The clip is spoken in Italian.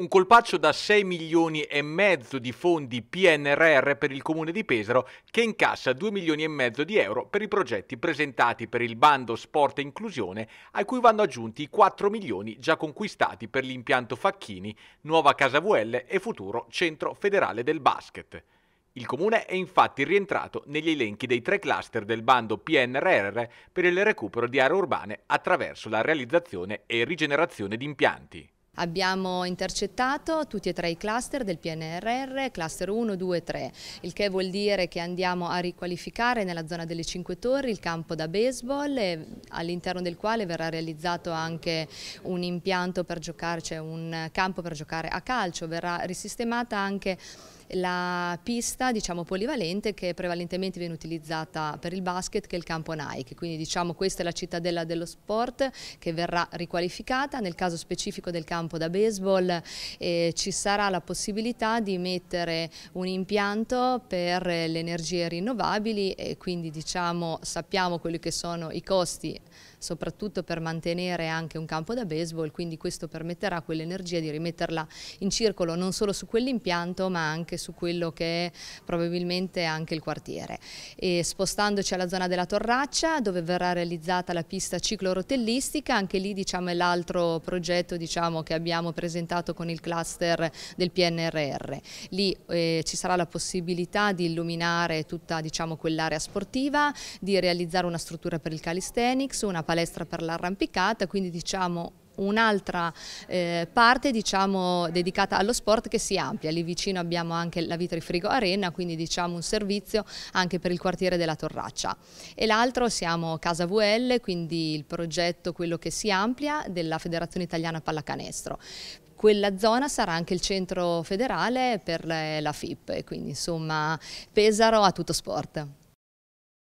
Un colpaccio da 6 milioni e mezzo di fondi PNRR per il comune di Pesaro che incassa 2 milioni e mezzo di euro per i progetti presentati per il bando Sport e Inclusione a cui vanno aggiunti i 4 milioni già conquistati per l'impianto Facchini, Nuova Casa VL e futuro Centro Federale del Basket. Il comune è infatti rientrato negli elenchi dei tre cluster del bando PNRR per il recupero di aree urbane attraverso la realizzazione e rigenerazione di impianti. Abbiamo intercettato tutti e tre i cluster del PNRR, cluster 1, 2 e 3, il che vuol dire che andiamo a riqualificare nella zona delle 5 Torri il campo da baseball all'interno del quale verrà realizzato anche un impianto per giocare, cioè un campo per giocare a calcio, verrà risistemata anche la pista diciamo, polivalente che prevalentemente viene utilizzata per il basket che è il campo Nike, quindi diciamo questa è la cittadella dello sport che verrà riqualificata, nel caso specifico del campo da baseball eh, ci sarà la possibilità di mettere un impianto per le energie rinnovabili e quindi diciamo, sappiamo quelli che sono i costi soprattutto per mantenere anche un campo da baseball, quindi questo permetterà quell'energia di rimetterla in circolo non solo su quell'impianto ma anche su quello che è probabilmente anche il quartiere. E spostandoci alla zona della Torraccia dove verrà realizzata la pista ciclorotellistica, anche lì diciamo, è l'altro progetto diciamo, che abbiamo presentato con il cluster del PNRR. Lì eh, ci sarà la possibilità di illuminare tutta diciamo, quell'area sportiva, di realizzare una struttura per il calisthenics, una palestra per l'arrampicata, quindi diciamo un'altra eh, parte diciamo, dedicata allo sport che si amplia, lì vicino abbiamo anche la Vitrifrigo Arena, quindi diciamo, un servizio anche per il quartiere della Torraccia e l'altro siamo Casa VL, quindi il progetto quello che si amplia della Federazione Italiana Pallacanestro quella zona sarà anche il centro federale per eh, la FIP, quindi insomma Pesaro a tutto sport.